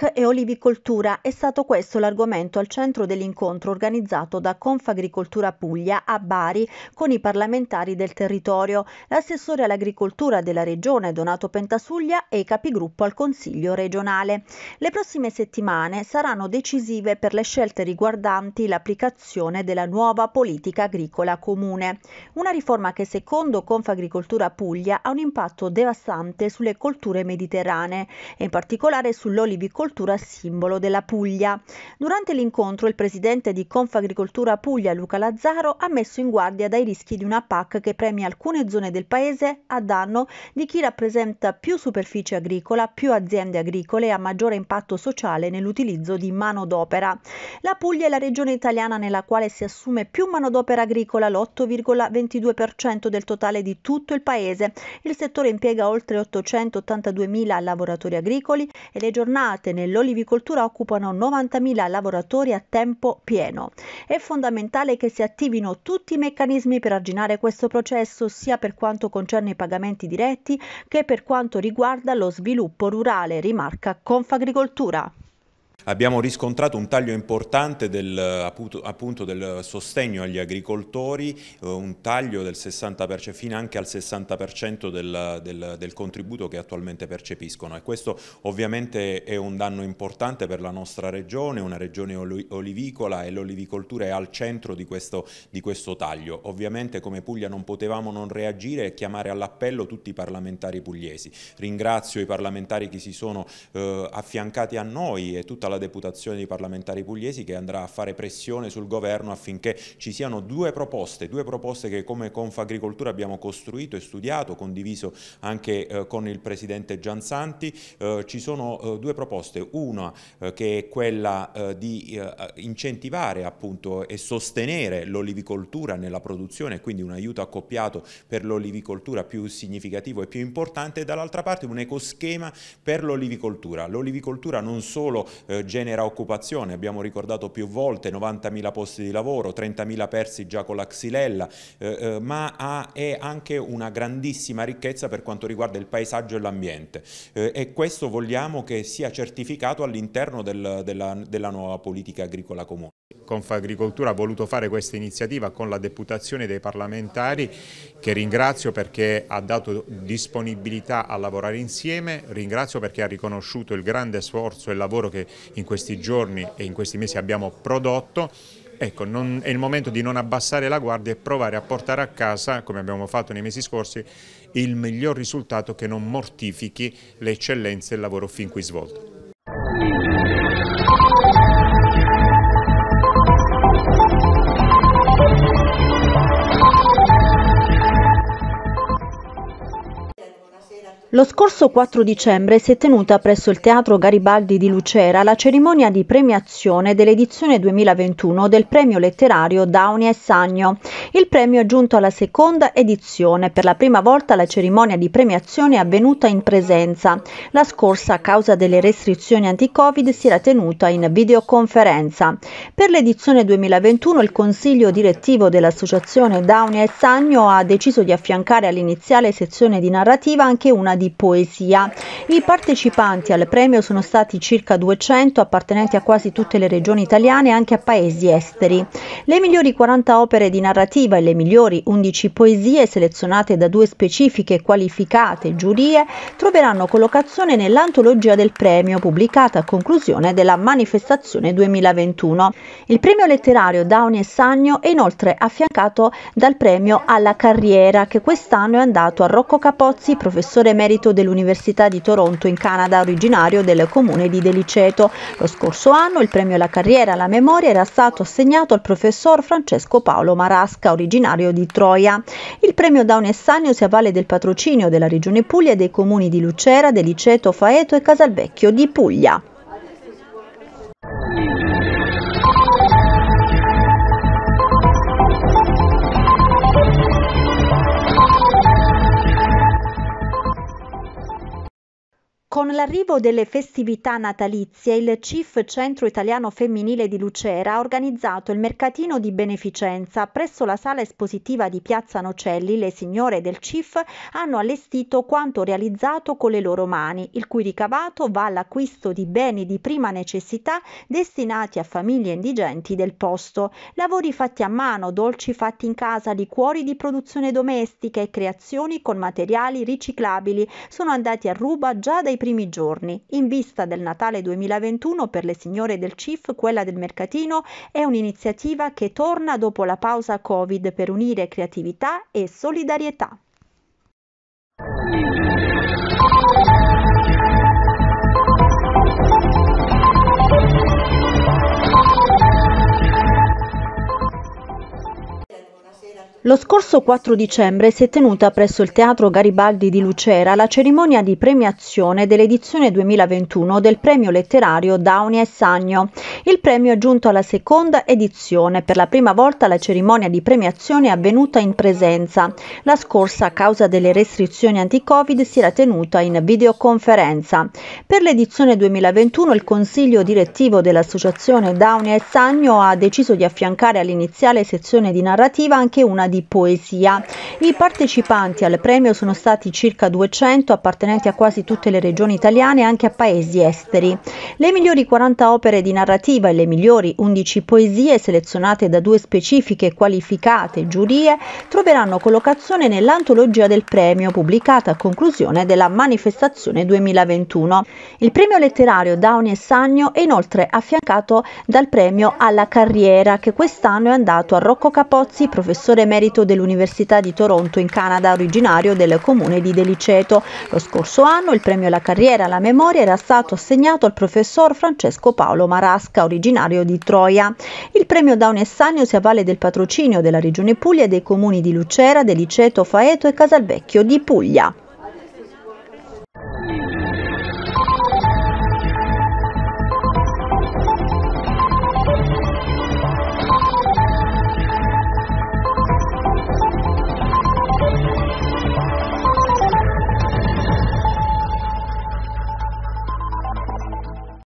PAC e olivicoltura è stato questo l'argomento al centro dell'incontro organizzato da Confagricoltura Puglia a Bari con i parlamentari del territorio, l'assessore all'agricoltura della regione Donato Pentasuglia e i capigruppo al Consiglio regionale. Le prossime settimane saranno decisive per le scelte riguardanti l'applicazione della nuova politica agricola comune, una riforma che secondo Confagricoltura Puglia ha un impatto devastante sulle colture mediterranee e in particolare sull'olivicoltura l'agricoltura simbolo della Puglia. Durante l'incontro il presidente di Confagricoltura Puglia Luca Lazzaro ha messo in guardia dai rischi di una PAC che premia alcune zone del paese a danno di chi rappresenta più superficie agricola, più aziende agricole e ha maggiore impatto sociale nell'utilizzo di manodopera. La Puglia è la regione italiana nella quale si assume più manodopera agricola, l'8,22% del totale di tutto il paese. Il settore impiega oltre 882.000 lavoratori agricoli e le giornate nell'olivicoltura occupano 90.000 lavoratori a tempo pieno. È fondamentale che si attivino tutti i meccanismi per arginare questo processo, sia per quanto concerne i pagamenti diretti che per quanto riguarda lo sviluppo rurale, rimarca Confagricoltura abbiamo riscontrato un taglio importante del, appunto, appunto del sostegno agli agricoltori, eh, un taglio del 60%, fino anche al 60% del, del, del, contributo che attualmente percepiscono e questo ovviamente è un danno importante per la nostra regione, una regione olivicola e l'olivicoltura è al centro di questo, di questo taglio. Ovviamente come Puglia non potevamo non reagire e chiamare all'appello tutti i parlamentari pugliesi. Ringrazio i parlamentari che si sono eh, affiancati a noi e tutta la la deputazione di parlamentari pugliesi che andrà a fare pressione sul governo affinché ci siano due proposte, due proposte che come Confagricoltura abbiamo costruito e studiato, condiviso anche eh, con il Presidente Gianzanti. Eh, ci sono eh, due proposte, una eh, che è quella eh, di incentivare appunto e sostenere l'olivicoltura nella produzione, quindi un aiuto accoppiato per l'olivicoltura più significativo e più importante, e dall'altra parte un ecoschema per l'olivicoltura. L'olivicoltura non solo genera occupazione, abbiamo ricordato più volte 90.000 posti di lavoro, 30.000 persi già con la Xylella, eh, eh, ma ha, è anche una grandissima ricchezza per quanto riguarda il paesaggio e l'ambiente eh, e questo vogliamo che sia certificato all'interno del, della, della nuova politica agricola comune. Confagricoltura ha voluto fare questa iniziativa con la deputazione dei parlamentari che ringrazio perché ha dato disponibilità a lavorare insieme, ringrazio perché ha riconosciuto il grande sforzo e il lavoro che in questi giorni e in questi mesi abbiamo prodotto, Ecco, non, è il momento di non abbassare la guardia e provare a portare a casa, come abbiamo fatto nei mesi scorsi, il miglior risultato che non mortifichi le eccellenze e il lavoro fin qui svolto. Lo scorso 4 dicembre si è tenuta presso il Teatro Garibaldi di Lucera la cerimonia di premiazione dell'edizione 2021 del premio letterario Dauni e Sagno. Il premio è giunto alla seconda edizione. Per la prima volta la cerimonia di premiazione è avvenuta in presenza. La scorsa, a causa delle restrizioni anti-Covid, si era tenuta in videoconferenza. Per l'edizione 2021 il consiglio direttivo dell'associazione Dauni e Sagno ha deciso di affiancare all'iniziale sezione di narrativa anche una di poesia i partecipanti al premio sono stati circa 200 appartenenti a quasi tutte le regioni italiane e anche a paesi esteri. Le migliori 40 opere di narrativa e le migliori 11 poesie selezionate da due specifiche qualificate giurie troveranno collocazione nell'antologia del premio pubblicata a conclusione della manifestazione 2021. Il premio letterario Downey e Sagno è inoltre affiancato dal premio alla carriera che quest'anno è andato a Rocco Capozzi, professore emerito dell'Università di Torino Toronto in Canada, originario del comune di Deliceto. Lo scorso anno il premio alla carriera alla memoria era stato assegnato al professor Francesco Paolo Marasca, originario di Troia. Il premio Down si avvale del patrocinio della Regione Puglia e dei comuni di Lucera, Deliceto, Faeto e Casalvecchio di Puglia. Con l'arrivo delle festività natalizie, il CIF Centro Italiano Femminile di Lucera ha organizzato il mercatino di beneficenza. Presso la sala espositiva di Piazza Nocelli, le signore del CIF hanno allestito quanto realizzato con le loro mani, il cui ricavato va all'acquisto di beni di prima necessità destinati a famiglie indigenti del posto. Lavori fatti a mano, dolci fatti in casa, liquori di produzione domestica e creazioni con materiali riciclabili sono andati a ruba già dai primi primi giorni. In vista del Natale 2021 per le signore del CIF, quella del mercatino è un'iniziativa che torna dopo la pausa Covid per unire creatività e solidarietà. Lo scorso 4 dicembre si è tenuta presso il Teatro Garibaldi di Lucera la cerimonia di premiazione dell'edizione 2021 del premio letterario Dauni e Sagno. Il premio è giunto alla seconda edizione. Per la prima volta la cerimonia di premiazione è avvenuta in presenza. La scorsa, a causa delle restrizioni anti-Covid, si era tenuta in videoconferenza. Per l'edizione 2021 il consiglio direttivo dell'associazione Dauni e Sagno ha deciso di affiancare all'iniziale sezione di narrativa anche una di poesia. I partecipanti al premio sono stati circa 200 appartenenti a quasi tutte le regioni italiane e anche a paesi esteri. Le migliori 40 opere di narrativa e le migliori 11 poesie selezionate da due specifiche qualificate giurie troveranno collocazione nell'antologia del premio pubblicata a conclusione della manifestazione 2021. Il premio letterario Downey e Sagno è inoltre affiancato dal premio alla carriera che quest'anno è andato a Rocco Capozzi, professore medico emerito dell'Università di Toronto in Canada, originario del comune di Deliceto. Lo scorso anno il premio alla carriera alla memoria era stato assegnato al professor Francesco Paolo Marasca, originario di Troia. Il premio Down Essanio si avvale del patrocinio della Regione Puglia e dei comuni di Lucera, Deliceto, Faeto e Casalvecchio di Puglia.